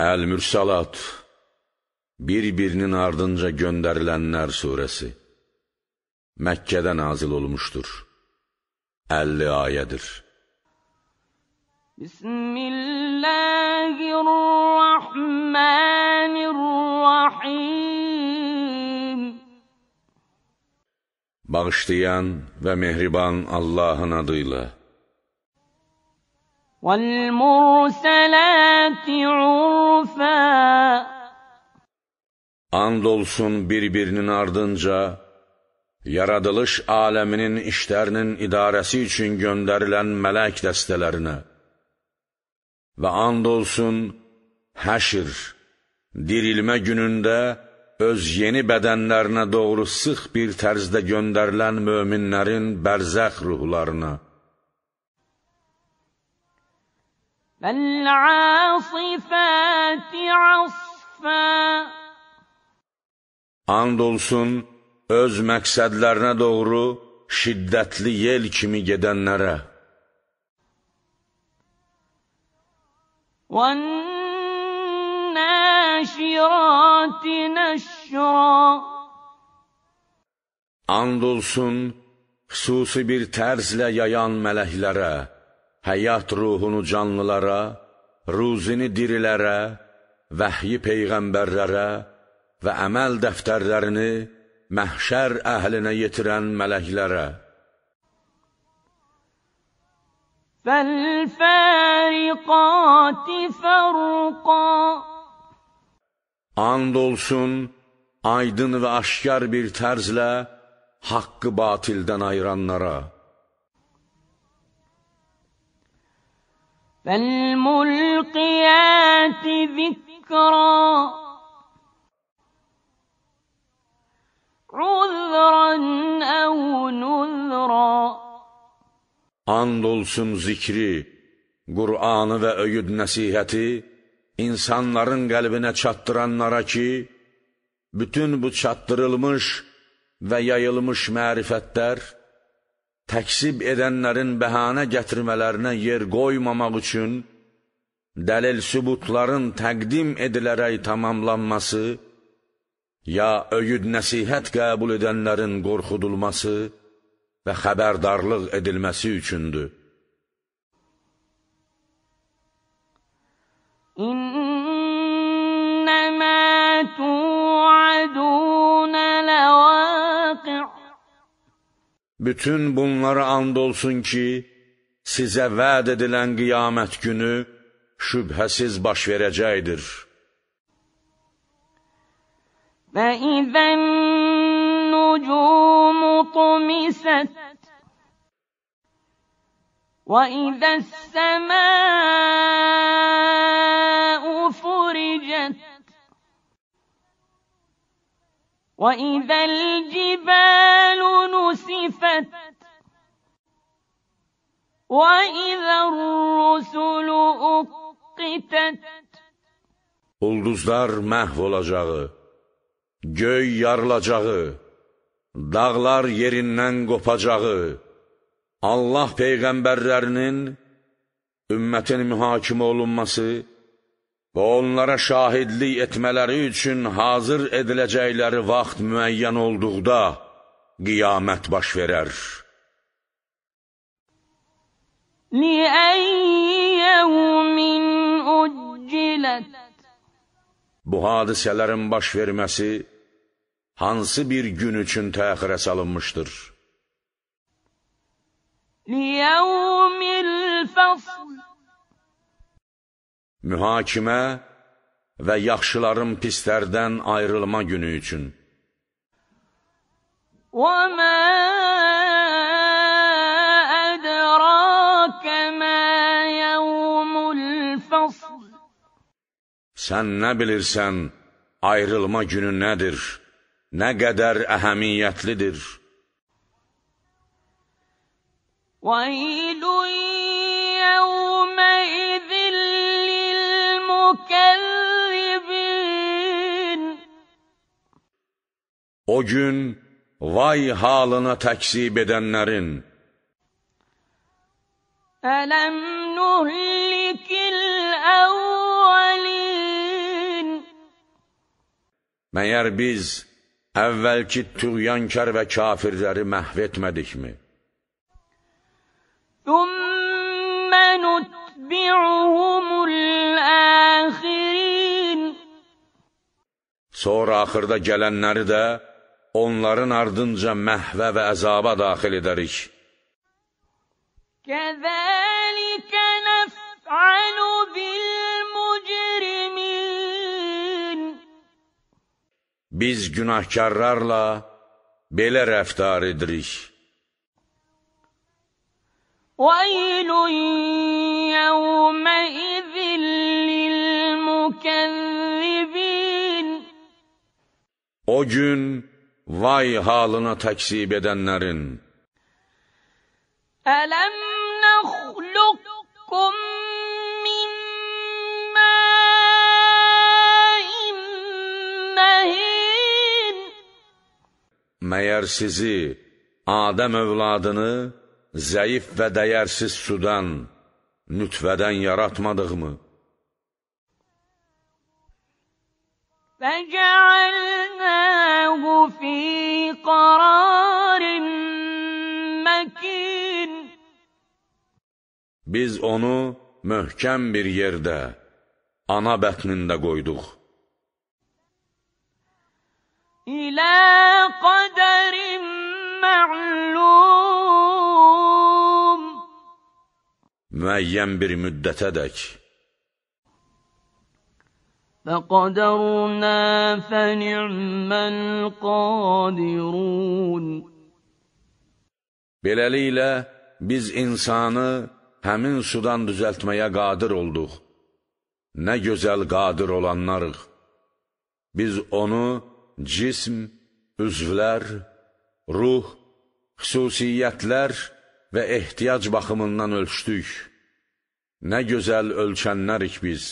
Əl-Mürsəlat Bir-birinin ardınca göndərilənlər surəsi Məkkədə nazil olmuşdur. 50 ayədir. Bismillahirrahmanirrahim Bağışlayan və mehriban Allahın adıyla والمرسلات عرفا And olsun bir-birinin ardınca yaradılış aləminin işlərinin idarəsi üçün göndərilən mələk dəstələrinə və and olsun həşr, dirilmə günündə öz yeni bədənlərinə doğru sıx bir tərzdə göndərilən möminlərin bərzəx ruhlarına. فالعاصفات عصفا And olsun öz məqsədlərinə doğru şiddətli yel kimi gedənlərə. وَالنَّاشِرَاتِ نَشْرًا And olsun xüsusi bir tərzlə yayan mələklərə həyat ruhunu canlılara, ruzini dirilərə, vəhyi peyğəmbərlərə və əməl dəftərlərini məhşər əhlinə yetirən mələklərə. Fəlfəriqati fərqa And olsun, aydın və aşkar bir tərzlə haqqı batildən ayıranlara. فالملقيات ذكرا عذرا أو نذرا Andolsun zikri, Kur'anı ve öyüd nəsihəti insanların kalbine çatdıranlara ki, bütün bu çatdırılmış ve yayılmış mərifətlər təksib edənlərin bəhanə gətirmələrinə yer qoymamaq üçün dəlil sübutların təqdim edilərək tamamlanması, ya öyüd nəsihət qəbul edənlərin qorxudulması və xəbərdarlıq edilməsi üçündür. İnnəmə tu Bütün bunlara andolsun ki, size vəd edilən qiyamət günü şübhəsiz baş verəcəkdir. Və idən وإذا الجبال نسفت وإذا الرسل أقتت Ulduzlar məhv olacağı, göy yarılacağı, dağlar yerindən qopacağı, Allah peyğəmbərlərinin ümmətin mühakimə olunması, və onlara şahidlik etmələri üçün hazır ediləcəkləri vaxt müəyyən olduqda qiyamət baş verər. Liyəvmin uccilət Bu hadisələrin baş verməsi hansı bir gün üçün təxirə salınmışdır? Liyəvmil fəsl mühakimə və yaxşıların pislərdən ayrılma günü üçün. وَمَا أَدْرَاكَ مَا يَوْمُ الْفَصْلِ Sən nə bilirsən, ayrılma günü nədir, nə qədər əhəmiyyətlidir? وَيْلٌ O gün vay halına təksib edənlərin. Ələm nuhlikil əvvəlin. Məyər biz evvelki tüğyankar ve kafirləri mahvetmedik mi? Ümmə nutbi'uhumul əxirin. Sonra axırda gelenleri de onların ardınca məhvə və əzaba daxil edərik. Kəzəlikə nəf'alu bil mücrimin. Biz günahkarlarla belə rəftar edirik. Vaylun yevme izin O gün Vay halına taksib edenlerin. Ələm nəxluqkum min məin məhin Məyər sizi, Adəm övladını zəif və dəyərsiz sudan, nütfeden yaratmadıq mı? فجعلناه في قرار مكين Biz onu möhkəm bir yerdə, ana bətnində qoyduq. İlə qədərin mə'lum Müəyyən bir müddətədək. فقدرنا فنعم القادرون Beləliklə biz insanı həmin sudan düzəltməyə qadir olduq. Nə gözəl qadir olanlarıq. Biz onu cism, üzvlər, ruh, xüsusiyyətlər və ehtiyac baxımından ölçdük. Nə gözəl ölçənlərik biz.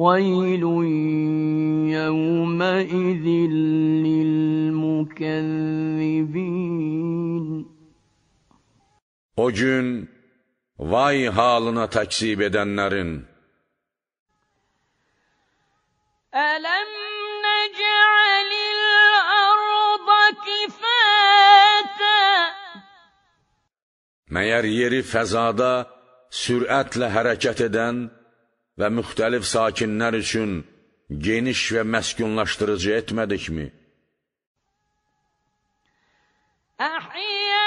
O gün vay halına takzip edenlerin Elem nec'alil arda kifate Meğer yeri fezada süratle hareket eden. və müxtəlif sakinlər üçün geniş və məskunlaşdırıcı etmədikmi? Əhiyyə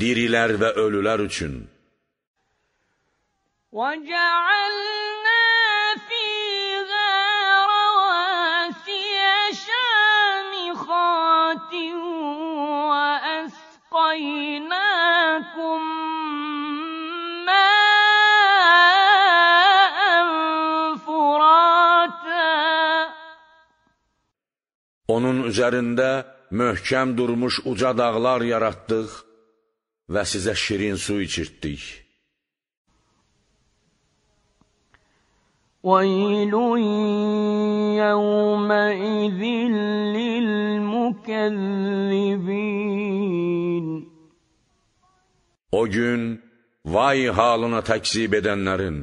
Dirilər və ölülər üçün. وَجَعَلْنَا onun üzərində möhkəm durmuş uca dağlar yaratdıq və sizə şirin su içirtdik. وَيْلٌ يَوْمَئِذٍ لِلْمُكَذِّبِينَ O gün vay halına təkzib edənlərin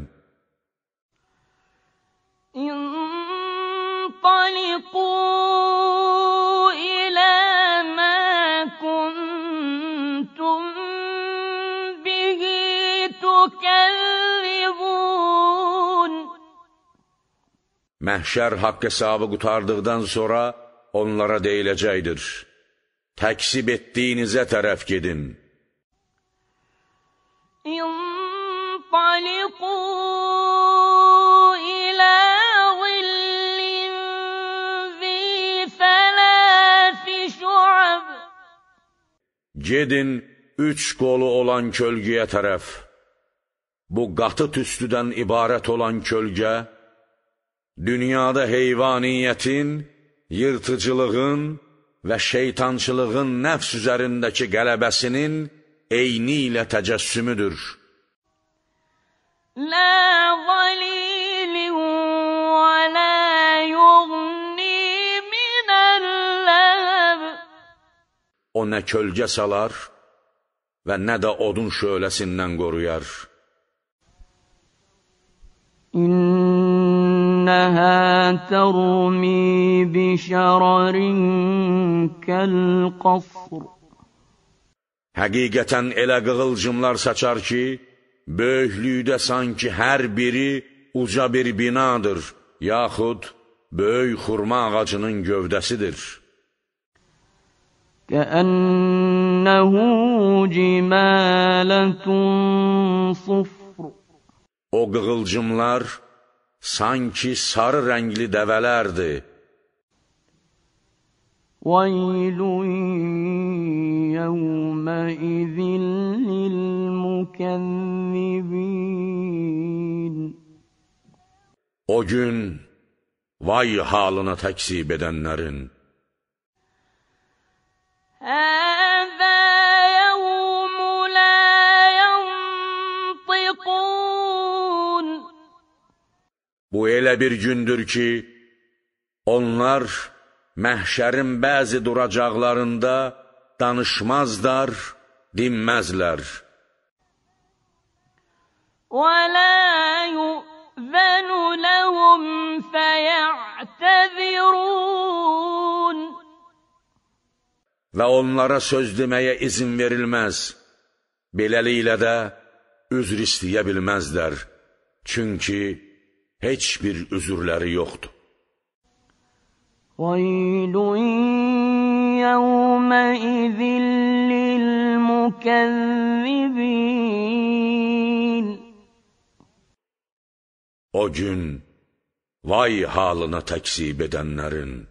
Məhşər haqq hesabı qutardıqdan sonra onlara deyiləcəkdir. Təksib etdiyinizə tərəf gedin. İntaliqu Gedin üç qolu olan kölgəyə tərəf. Bu qatı tüstüdən ibarət olan kölgə, Dünyada heyvaniyyətin, yırtıcılığın və şeytançılığın nəfs üzərindəki qələbəsinin eyni ilə təcəssümüdür. Lə zalilin və lə yuğni minəlləb O nə kölgə salar və nə də odun şöləsindən qoruyar. İnn أنها ترمي بشرر كالقصر Həqiqətən elə qığılcımlar saçar ki, böyüklükdə sanki hər biri uca bir binadır, yaxud böyük xurma ağacının gövdəsidir. Kəənnəhu cimələtun sufr O qığılcımlar, sanki sarı rəngli dəvələrdir. وَيْلٌ يَوْمَئِذٍ لِلْمُكَذِّبِينَ O gün vay halına təksib edənlərin Bu elə bir gündür ki, onlar məhşərin bəzi duracaqlarında danışmazlar, dinməzlər. وَلَا يُؤْذَنُ لَهُمْ فَيَعْتَذِرُونَ Və onlara söz deməyə izin verilməz. Beləliklə də üzr istəyə bilməzlər. Çünki Hiçbir özürleri yoktu. yoxdur. Vaylun yevme O gün vay halına təksib edenlerin.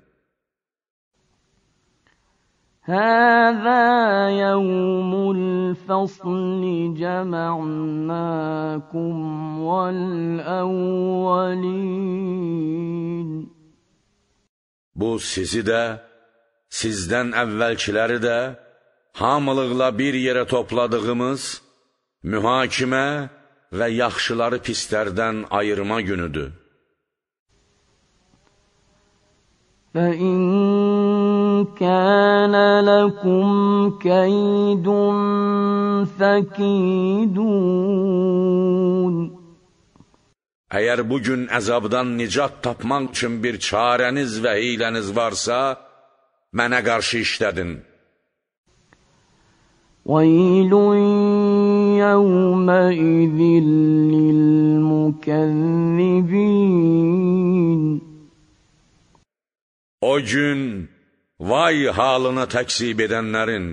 هَذَا يَوْمُ الْفَصْلِ جَمَعْنَاكُمْ وَالْأَوَّلِينَ Bu sizi de, sizden əvvəlkiləri de hamılıkla bir yere topladığımız mühakime ve yaxşıları pislerden ayırma günüdür. فَإِنْ كَانَ لَكُمْ كَيْدٌ فَكِيدُونَ Əgər bu gün nicat tapmaq için bir çareniz ve hiyləniz varsa, mənə karşı işledin. Veylun yevmeizin lilmükezzibin O gün Vay halına təksib edenlerin.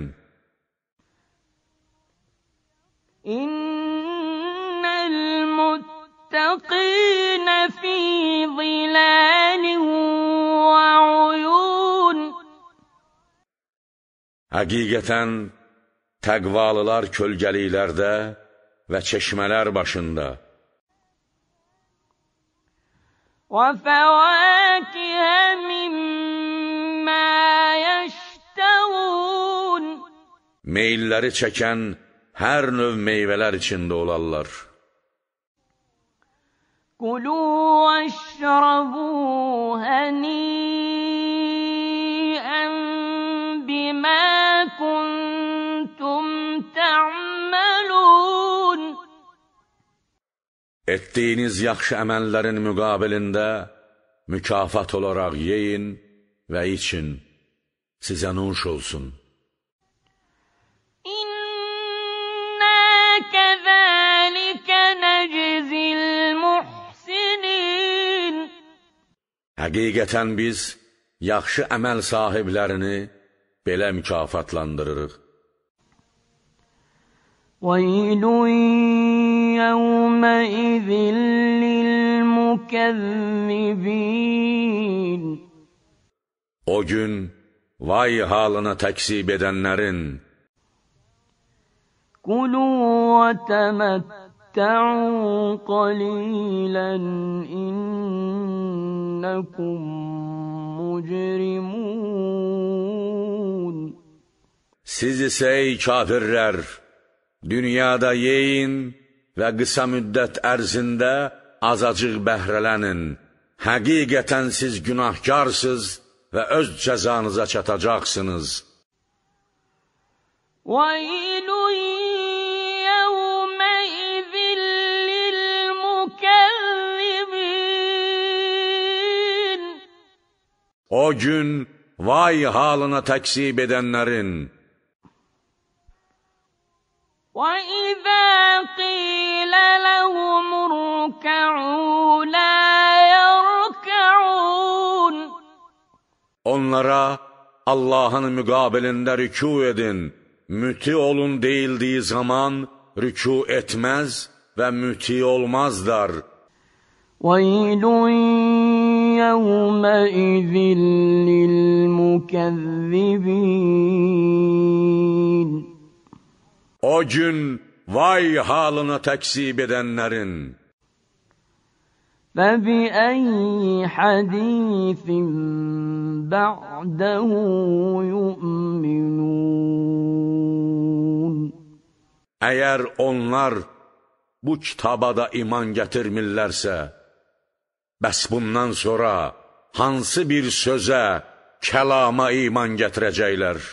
İnnel muttaqinə fī ziləlin və uyun Həqiqətən, təqvalılar kölgəliklərdə başında. Və fəvəkiyə mimmə meyilləri çəkən hər növ meyvələr içində olarlar. Qulu əşrabu həniyən bimə kuntum tə'məlun Etdiyiniz yaxşı əməllərin müqabilində mükafat olaraq yeyin və için sizə nuş olsun. Həqiqətən biz yaxşı əməl sahiblərini belə mükafatlandırırıq. وَيْلٌ يَوْمَئِذٍ لِلْمُكَذِّبِينَ O gün vay halına təksib edənlərin Qulû və təməttəu qalilən إنكم مجرمون Siz isə ey kafirlər, dünyada yeyin və qısa müddət ərzində azacıq bəhrələnin. Həqiqətən siz günahkarsız və öz cəzanıza çatacaqsınız. وَيْلٌ O gün vay halına taksip edenlerin. وَإِذَا قِيلَ لَهُمُ Onlara Allah'ın müqabilində rükû edin, müti olun deyildiği zaman rükû etmez ve müti olmazlar. وَيْلٌ يومئذ للمكذبين O gün vay halını tekzip edenlerin. فَبِأَيِّ حَدِيثٍ بَعْدَهُ يُؤْمِنُونَ Eğer onlar bu kitaba da iman getirmirlerse, Bəs bundan sonra hansı bir sözə, kəlama iman gətirəcəklər?